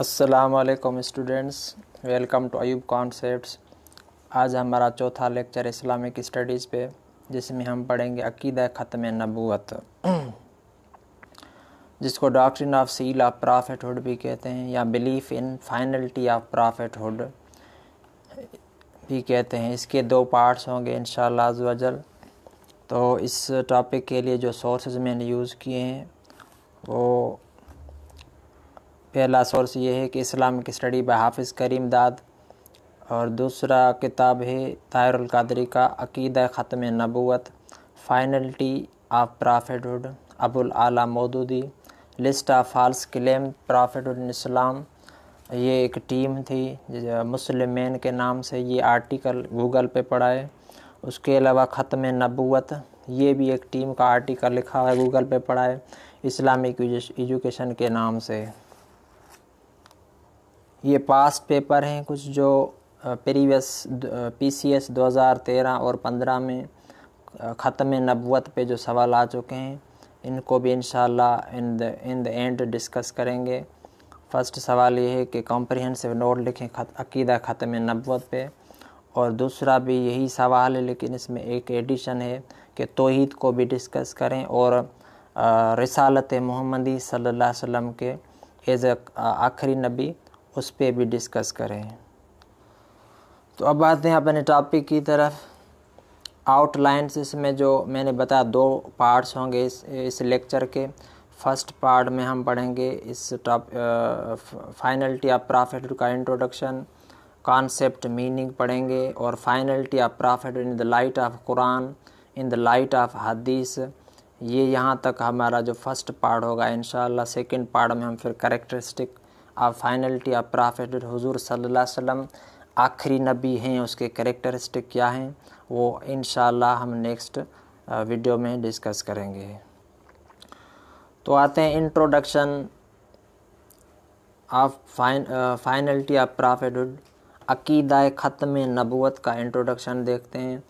असलकम students welcome to Ayub concepts आज हमारा चौथा लेक्चर इस्लामिक स्टडीज़ पे जिसमें हम पढ़ेंगे अकीद ख़त्म नबूत जिसको doctrine of seal of hood भी कहते हैं या belief in finality of hood भी कहते हैं इसके दो पार्ट्स होंगे इन शजल तो इस टॉपिक के लिए जो सोर्सेज मैंने यूज़ किए हैं वो पहला सोर्स ये है कि इस्लामिक स्टडी बाय हाफिज़ करीम दाद और दूसरा किताब है ताहिर कादरी का अकीद ख़त्म नबूत फाइनल्टी of prophethood Abul Ala Maududi list of false claim prophethood इस्लाम ये एक टीम थी मैन के नाम से ये आर्टिकल गूगल पे पढ़ा है उसके अलावा ख़त्म नबूत ये भी एक टीम का आर्टिकल लिखा हुआ है गूगल पे पढ़ा है इस्लामिक एजुकेशन के नाम से ये पास्ट पेपर हैं कुछ जो प्रीवियस पीसीएस 2013 और 15 में ख़त्म नबूत पे जो सवाल आ चुके हैं इनको भी in in the end discuss करेंगे फर्स्ट सवाल ये है कि कॉम्प्रिहेंसिव नोट लिखें खत, अकीदा ख़त्म नबूत पे और दूसरा भी यही सवाल है लेकिन इसमें एक एडिशन है कि तोहद को भी डिस्कस करें और रिसालत मोहम्मदी सल्लल्लाहु अलैहि वसल्लम के एज़ आखिरी नबी उस पर भी डिस्कस करें तो अब आते हैं अपने टॉपिक की तरफ आउटलाइंस इसमें जो मैंने बताया दो पार्ट्स होंगे इस इस लेक्चर के फर्स्ट पार्ट में हम पढ़ेंगे इस टॉप फाइनलिटी ऑफ प्रॉफिट का इंट्रोडक्शन कॉन्सेप्ट मीनिंग पढ़ेंगे और finality of prophet in the light of Quran in the light of Hadith ये यहाँ तक हमारा जो फर्स्ट पार्ट होगा इन सेकंड पार्ट में हम फिर करेक्टरिस्टिक आप फाइनलिटी आप प्राफेट हजूर सल्ला वसम आखिरी नबी हैं उसके करेक्टरिस्टिक क्या हैं वो इन हम नेक्स्ट वीडियो में डिस्कस करेंगे तो आते हैं इंट्रोडक्शन आप फाइन फाइनलिटी ऑफ प्राफेटुड अकीदा ख़त्म नबूत का इंट्रोडक्शन देखते हैं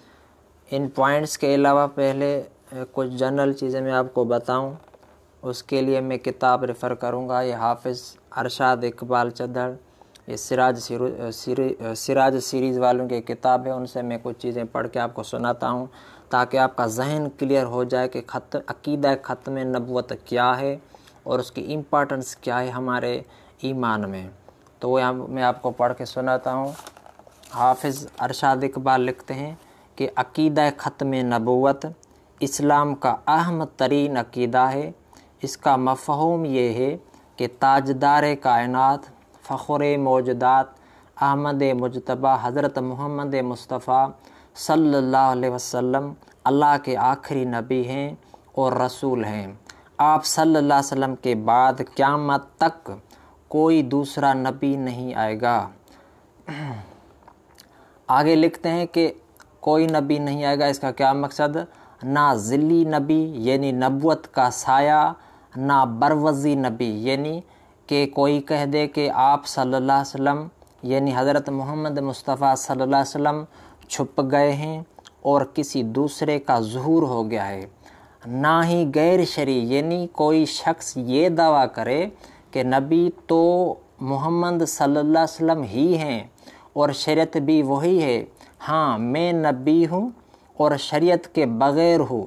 इन पॉइंट्स के अलावा पहले कुछ जनरल चीज़ें मैं आपको बताऊं उसके लिए मैं किताब रेफ़र करूँगा ये हाफिज़ अरशाद इकबाल चदर ये सिराज सीरी, सिराज सीरीज़ वालों की किताब है उनसे मैं कुछ चीज़ें पढ़ के आपको सुनाता हूँ ताकि आपका जहन क्लियर हो जाए कि ख़त अक़ीद ख़त्म नबूत क्या है और उसकी इम्पार्टेंस क्या है हमारे ईमान में तो वह मैं आपको पढ़ के सुनाता हूँ हाफिज़ अरशाद इकबाल लिखते हैं कि अकीदा ख़त्म नबूत इस्लाम का अहम तरीन अकीदा है इसका मफहूम ये है कि ताजदार कायनत फ़खुर मौजदात अहमद मुजतबा हज़रत मोहम्मद मुस्तफ़ा सल्ला वसम अल्लाह के आखिरी नबी हैं और रसूल हैं आप सल्ला वसम के बाद क़्यामत तक कोई दूसरा नबी नहीं आएगा आगे लिखते हैं कि कोई नबी नहीं आएगा इसका क्या मकसद ना ज़िली नबी यानी नबूत का साया ना बरवज़ी नबी यानी कि कोई कह दे कि आप सल्लल्लाहु अलैहि वसल्लम यानी हज़रत मोहम्मद मुस्तफ़ा सल्लल्लाहु अलैहि वसल्लम छुप गए हैं और किसी दूसरे का जहूर हो गया है ना ही गैर शरी यानी कोई शख्स ये दावा करे कि नबी तो मोहम्मद सल्लल्लाहु अलैहि वसल्लम ही हैं और शरीयत भी वही है हाँ मैं नबी हूँ और शरीयत के बग़ैर हूँ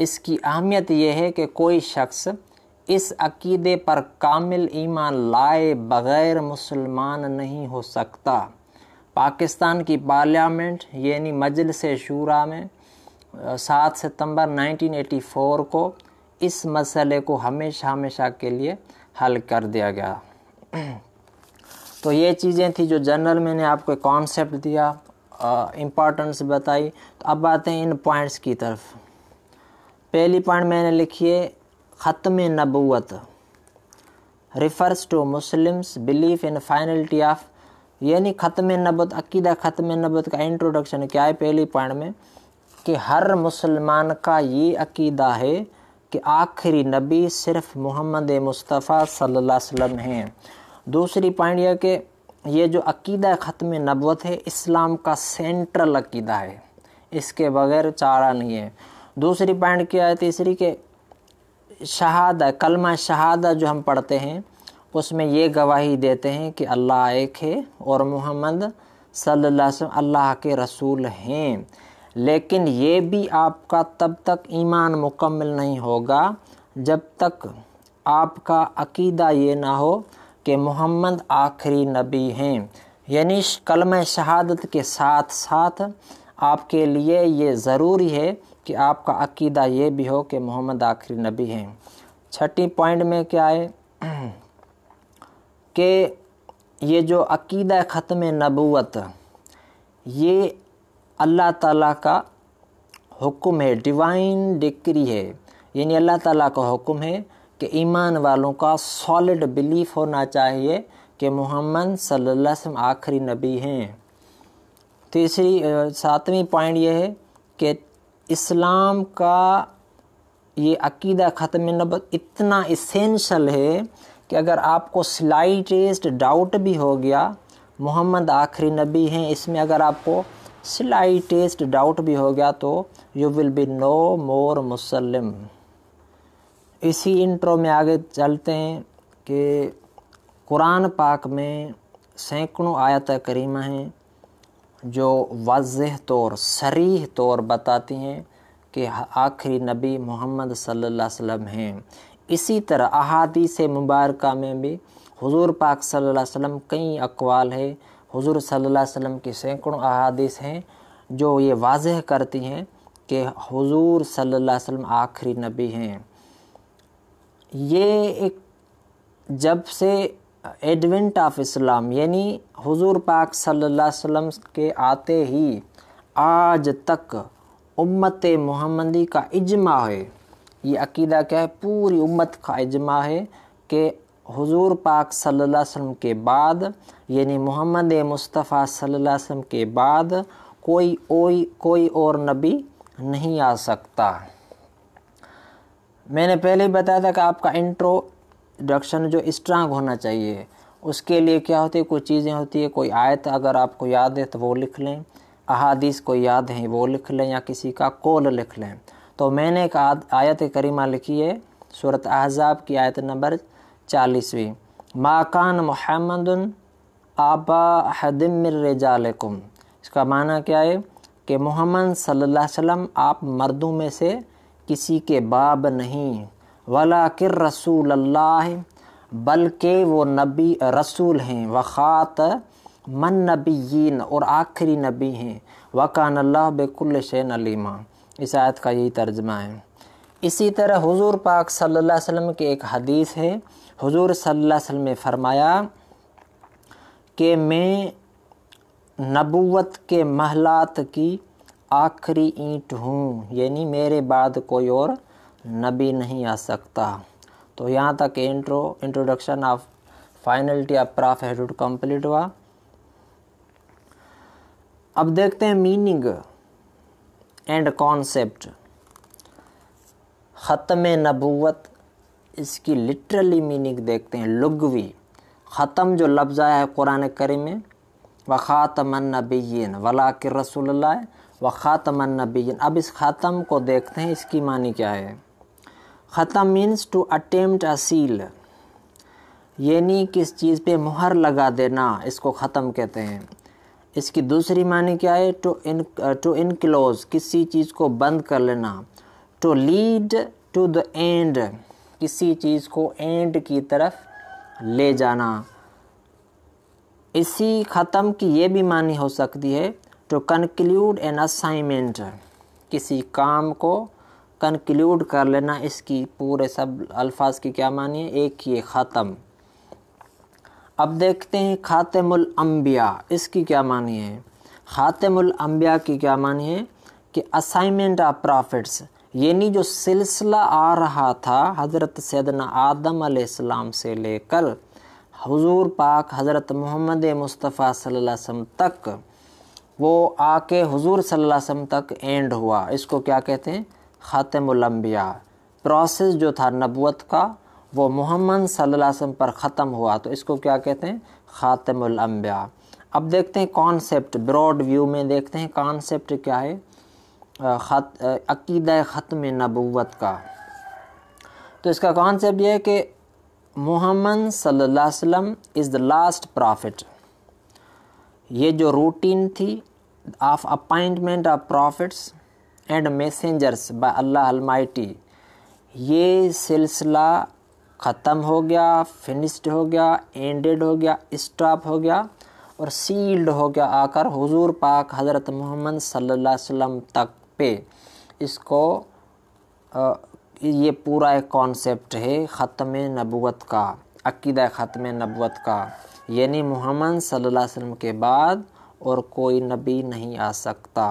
इसकी अहमियत यह है कि कोई शख्स इस अकीदे पर कामिल ईमान लाए बग़ैर मुसलमान नहीं हो सकता पाकिस्तान की पार्लियामेंट यानी मजलिस शूरा में सात सितंबर 1984 को इस मसले को हमेशा हमेशा के लिए हल कर दिया गया तो ये चीज़ें थी जो जनरल मैंने आपको कॉन्सेप्ट दिया इम्पॉर्टेंस बताई तो अब आते हैं इन पॉइंट्स की तरफ पहली पॉइंट मैंने लिखी है ख़त्म नबूत refers to Muslims belief in finality of यानी ख़त्म नबत अकीदा ख़त्म नबत का इंट्रोडक्शन क्या है पहली पॉइंट में कि हर मुसलमान का ये अकीदा है कि आखिरी नबी सिर्फ मोहम्मद मुस्तफ़ा सल्लल्लाहु अलैहि वसल्लम हैं दूसरी पॉइंट यह कि ये जो अकीदा ख़त्म नबत है इस्लाम का सेंट्रल अकीदा है इसके बगैर चारा नहीं है दूसरी पॉइंट क्या है तीसरी के शहादा कलमा शहादा जो हम पढ़ते हैं उसमें ये गवाही देते हैं कि अल्लाह एक है और मोहम्मद सल्लल्लाहु अलैहि वसल्लम अल्लाह के रसूल हैं लेकिन ये भी आपका तब तक ईमान मुकम्मल नहीं होगा जब तक आपका अकीदा ये ना हो कि मोहम्मद आखिरी नबी हैं यानी कलम शहादत के साथ साथ आपके लिए ये ज़रूरी है कि आपका अकीदा ये भी हो कि मोहम्मद आखिरी नबी हैं छठी पॉइंट में क्या है कि ये जो अकीदा ख़त्म नबूत ये अल्लाह ताला का हुक्म है डिवाइन डिक्री है यानी अल्लाह ताला का हुक्म है कि ईमान वालों का सॉलिड बिलीफ होना चाहिए कि मोहम्मद सल्लल्लाहु अलैहि वसल्लम आखिरी नबी हैं तीसरी सातवीं पॉइंट ये है कि इस्लाम का ये अकीदा ख़त्म नब इतना इसेंशल है कि अगर आपको स्लाइटेस्ट डाउट भी हो गया मोहम्मद आखिरी नबी हैं इसमें अगर आपको स्लाइटेस्ट डाउट भी हो गया तो you will be no more Muslim इसी इंट्रो में आगे चलते हैं कि कुरान पाक में सैकड़ों आयत करीमा हैं जो वाज तौर सरीह तौर बताती हैं कि आखिरी नबी मोहम्मद सल्लल्लाहु अलैहि वसल्लम हैं इसी तरह से मुबारक में भी हुजूर पाक सल्लल्लाहु अलैहि वसल्लम कई अकवाल है हुजूर सल्लल्लाहु अलैहि वसल्लम की सैकड़ों अहादीस हैं जो ये वाज करती हैं कि हुजूर सल्लल्लाहु अलैहि वसल्लम आखिरी नबी हैं ये एक जब से एडवेंट ऑफ इस्लाम यानी हुजूर पाक सल्लल्लाहु अलैहि वसल्लम के आते ही आज तक उम्मत मोहम्मदी का इजमा है ये अकीदा क्या है पूरी उम्मत का इजमा है कि हुजूर पाक सल्लल्लाहु अलैहि वसल्लम के बाद यानी मोहम्मद मुस्तफ़ा सल्लल्लाहु अलैहि वसल्लम के बाद कोई ओई कोई और नबी नहीं आ सकता मैंने पहले बताया था कि आपका इंट्रो डक्शन जो स्ट्रांग होना चाहिए उसके लिए क्या होती है कुछ चीज़ें होती है कोई आयत अगर आपको याद है तो वो लिख लें अहादीस को याद है वो लिख लें या किसी का कौल लिख लें तो मैंने एक आयत करीमा लिखी है सूरत अहजाब की आयत नंबर चालीसवीं माकान मोहम्मद आबा हदमरजालकुम इसका माना क्या है कि मोहम्मद सल्लल्लाहु अलैहि वसल्लम आप मर्दों में से किसी के बाब नहीं वला रसूल अल्लाह बल्कि वो नबी रसूल हैं वक़ात मन नबीन और आखिरी नबी हैं वकान अल्लाह बेकुल शैन अलीमा इस आयत का यही तर्जमा है इसी तरह हुजूर पाक सल्लल्लाहु अलैहि वसल्लम की एक हदीस है हुजूर सल्लल्लाहु अलैहि वसल्लम ने फरमाया कि मैं नबूवत के महलात की आखिरी ईंट हूँ यानी मेरे बाद कोई और नबी नहीं आ सकता तो यहाँ तक intro introduction of finality of prophethood complete हुआ अब देखते हैं मीनिंग एंड कॉन्सेप्ट ख़त्म नबूत इसकी लिटरली मीनिंग देखते हैं लुगवी ख़त्म जो लफ्ज़ आया है कुरान करी में व ख़ातमन नबीन वला के रसूल व ख़ातमन नबीन अब इस ख़त्म को देखते हैं इसकी मानी क्या है ख़त्म means to attempt a seal यानी किस चीज़ पे मुहर लगा देना इसको ख़त्म कहते हैं इसकी दूसरी मानी क्या है टू इन टू इनक्लोज किसी चीज़ को बंद कर लेना to lead to the end किसी चीज़ को एंड की तरफ ले जाना इसी ख़त्म की ये भी मानी हो सकती है टू कंक्लूड एन असाइनमेंट किसी काम को कंक्लूड कर लेना इसकी पूरे सब अल्फाज की क्या मानी है एक ये ख़त्म अब देखते हैं ख़ातमुल इसकी क्या मानी है ख़ातमुल की क्या मानी है कि असाइनमेंट ऑफ प्रॉफिट्स यानी जो सिलसिला आ रहा था हज़रत सैदना आदम आसमाम से लेकर हजूर पाक हज़रत मोहम्मद मुस्तफ़ा वसम तक वो आके हुजूर सल्लल्लाहु अलैहि तक एंड हुआ इसको क्या कहते हैं ख़ातमलम्बिया प्रोसेस जो था नबूत का वो मोहम्मद सल्लल्लाहु अलैहि वसल्लम पर ख़त्म हुआ तो इसको क्या कहते हैं ख़ातमलम्बिया अब देखते हैं कॉन्सेप्ट ब्रॉड व्यू में देखते हैं कॉन्सेप्ट क्या है खत अकीद ख़त्म नबूत का तो इसका कॉन्सेप्ट यह है कि मोहम्मद सल्लल्लाहु इज़ द लास्ट प्रॉफिट ये जो रूटीन थी of appointment of prophets and messengers by Allah almighty ये सिलसिला ख़त्म हो गया फिनिश्ड हो गया एंडेड हो गया स्टॉप हो गया और सील्ड हो गया आकर हुजूर पाक हज़रत मोहम्मद सल्लल्लाहु अलैहि वसल्लम तक पे इसको आ, ये पूरा एक कॉन्सेप्ट है ख़त्म नबूत का अकीद ख़त्म नबूत का यानी मोहम्मद सल्लल्लाहु अलैहि वसल्लम के बाद और कोई नबी नहीं आ सकता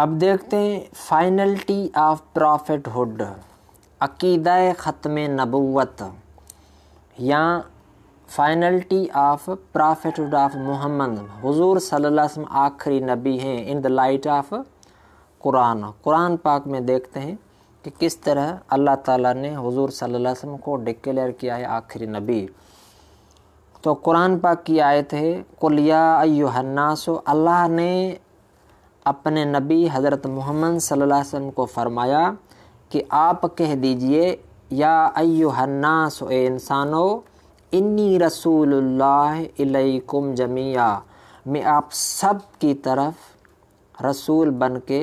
अब देखते हैं फाइनल्टी ऑफ प्रॉफिटहुड अकीद ख़त्म नबूत या finality of prophethood of Muhammad हजूर सल्लम आखिरी नबी हैं in the light of Quran Quran पाक में देखते हैं कि किस तरह अल्लाह ताला ने हजूर सल्लल्लाहु अलैहि वसल्लम को डिक्लेयर किया है आखिरी नबी तो कुरान पाक की आयत है कुलिया अयुहन्नास अल्लाह ने अपने नबी हज़रत मोहम्मद सल्लल्लाहु अलैहि वसल्लम को फरमाया कि आप कह दीजिए या अयुहन्नास ए इंसानो इन्नी रसूलुल्लाह जमिया मैं आप सब की तरफ रसूल बन के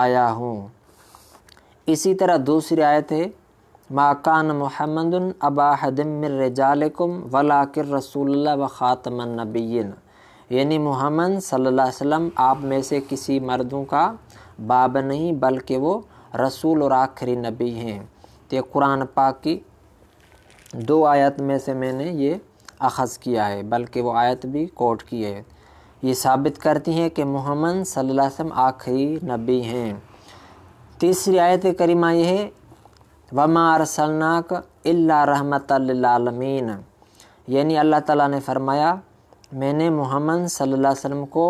आया हूँ इसी तरह दूसरी आयत है माकान मोहम्मद अबाहदमिरजालकुम वलाकिर रसूल व नबीन यानी मोहम्मद सल्लल्लाहु अलैहि वसल्लम आप में से किसी मर्दों का बाब नहीं बल्कि वो रसूल और आखिरी नबी हैं तो कुरान पाक की दो आयत में से मैंने ये अखज़ किया है बल्कि वो आयत भी कोट की है ये साबित करती हैं कि मोहम्मद सल्लल्लाहु अलैहि वसल्लम आखिरी नबी हैं तीसरी आयत करीमा यह है वमा अरसलनाक अल्ला रहमत यानी अल्लाह ताला ने फरमाया मैंने मोहम्मद सल्लल्लाहु अलैहि वसल्लम को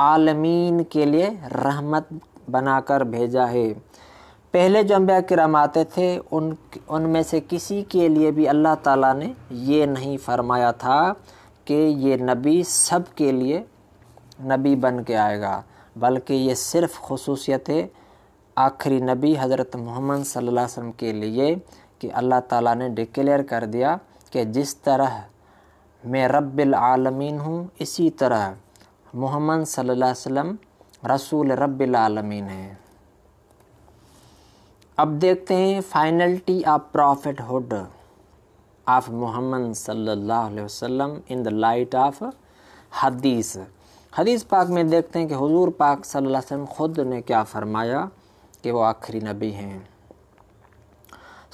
आलमीन के लिए रहमत बनाकर भेजा है पहले जो अम्बिया किराम आते थे उन उनमें से किसी के लिए भी अल्लाह ताला ने ये नहीं फरमाया था कि ये नबी सब के लिए नबी बन के आएगा बल्कि ये सिर्फ़ खसूसियत है आखिरी नबी हज़रत मोहम्मद सल्लल्लाहु अलैहि वसल्लम के लिए कि अल्लाह ताला ने डिक्लेयर कर दिया कि जिस तरह मैं रब्बिलमीन हूँ इसी तरह मोहम्मद सल्लल्लाहु अलैहि वसल्लम रसूल रब्बिल है हैं अब देखते हैं finality of hood of Muhammad सल्लल्लाहु अलैहि वसल्लम इन द लाइट ऑफ हदीस हदीस पाक में देखते हैं कि हुजूर पाक सल्लल्लाहु अलैहि वसल्लम खुद ने क्या फरमाया कि वो आखिरी नबी हैं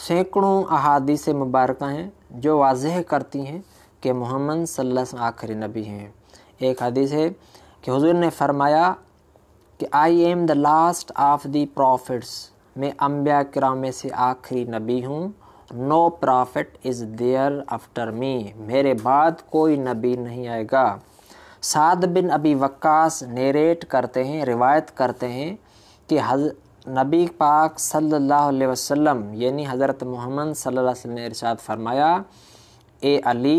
सैकड़ों अहादीस मुबारक हैं जो वाजह करती हैं कि मोहम्मद सल्लल्लाहु आखिरी नबी हैं एक हदीस है कि हुजूर ने फरमाया कि I am the last of the prophets मैं अम्बिया कराम में से आखिरी नबी हूँ no prophet is there after me मेरे बाद कोई नबी नहीं आएगा साद बिन अबी वक्कास नेरेट करते हैं रिवायत करते हैं कि हज नबी पाक सल्लल्लाहु अलैहि वसल्लम यानी हज़रत मोहम्मद सल्लल्लाहु अलैहि वसल्लम ने इरशाद फरमाया ए अली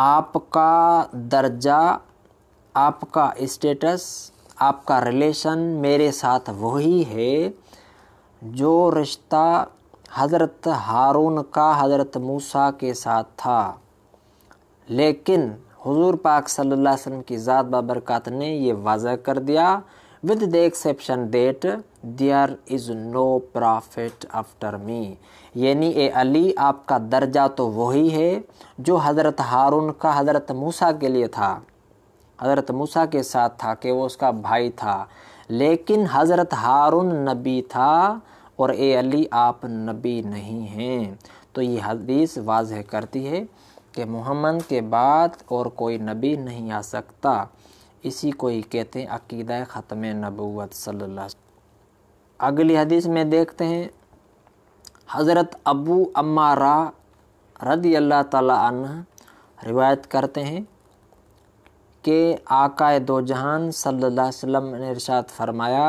आपका दर्जा आपका स्टेटस आपका रिलेशन मेरे साथ वही है जो रिश्ता हज़रत हारून का हज़रत मूसा के साथ था लेकिन हुजूर पाक सल्लल्लाहु अलैहि वसल्लम की ज़ात बाबरकत ने ये वाजह कर दिया with the exception that there is no prophet after me यानी ए अली आपका दर्जा तो वही है जो हज़रत हारून का हज़रत मूसा के लिए था हज़रत मूसा के साथ था कि वो उसका भाई था लेकिन हज़रत हारून नबी था और ए अली आप नबी नहीं हैं तो ये हदीस वाजह करती है कि मोहम्मद के बाद और कोई नबी नहीं आ सकता इसी को ही कहते हैं अकीद ख़त्म नबूत सल्ला अगली हदीस में देखते हैं हज़रत अबू अम्मारा रदी अल्लाह तन रिवायत करते हैं कि आकाए दो जहान सल्ला वसम ने इरशाद फरमाया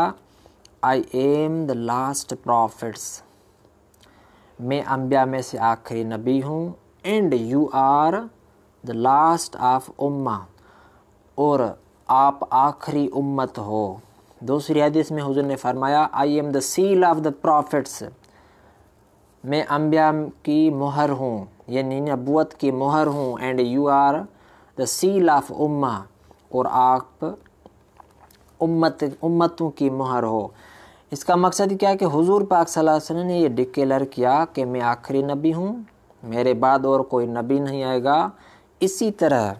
I am the last prophets मैं अम्बिया में से आखिरी नबी हूँ and you are the last of उम्मा और आप आखिरी उम्मत हो दूसरी हदीस में हुजूर ने फरमाया I am the seal of the prophets मैं अम्बिया की मुहर हूँ यानी नबूत की मुहर हूँ and you are the seal of उम्मा और आप उम्मत उम्मतों की मुहर हो इसका मकसद क्या है कि हुजूर पाक सल्लल्लाहु ने ये डिक्लेयर किया कि मैं आखिरी नबी हूँ मेरे बाद और कोई नबी नहीं आएगा इसी तरह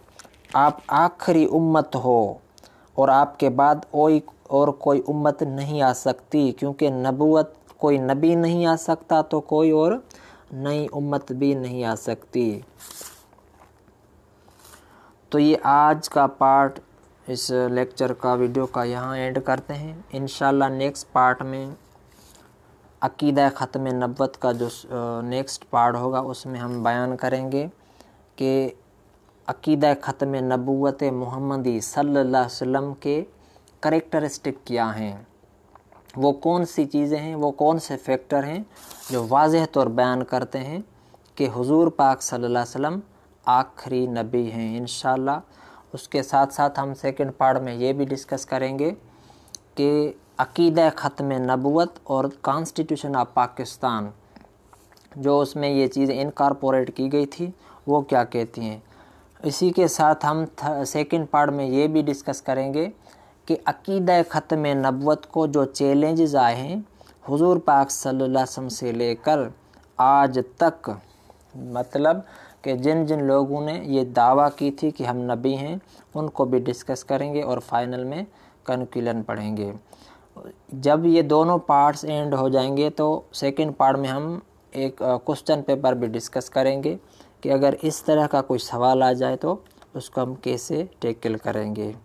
आप आखिरी उम्मत हो और आपके बाद कोई और कोई उम्मत नहीं आ सकती क्योंकि नबूत कोई नबी नहीं आ सकता तो कोई और नई उम्मत भी नहीं आ सकती तो ये आज का पार्ट इस लेक्चर का वीडियो का यहाँ एंड करते हैं इन नेक्स्ट पार्ट में अकीद ख़त्म नबत का जो नेक्स्ट पार्ट होगा उसमें हम बयान करेंगे कि अकीद ख़त्म नबूत मोहम्मदी सल्ला वसम के करेक्टरिस्टिक क्या हैं वो कौन सी चीज़ें हैं वो कौन से फैक्टर हैं जो वाज तौर बयान करते हैं कि हुजूर पाक सल्लल्लाहु अलैहि वसल्लम आखिरी नबी हैं इन उसके साथ साथ हम सेकंड पार्ट में ये भी डिस्कस करेंगे कि अकीद ख़त्म नबूत और कॉन्स्टिट्यूशन ऑफ पाकिस्तान जो उसमें ये चीज़ें इनकारपोरेट की गई थी वो क्या कहती हैं इसी के साथ हम सेकंड पार्ट में ये भी डिस्कस करेंगे कि अकीद ख़त में को जो चैलेंजेस आए हैं हुजूर पाक सल्लल्लाहु से लेकर आज तक मतलब कि जिन जिन लोगों ने ये दावा की थी कि हम नबी हैं उनको भी डिस्कस करेंगे और फाइनल में कनक्लन पढ़ेंगे जब ये दोनों पार्ट्स एंड हो जाएंगे तो सेकंड पार्ट में हम एक क्वेश्चन पेपर भी डिस्कस करेंगे कि अगर इस तरह का कोई सवाल आ जाए तो उसको हम कैसे टैकल करेंगे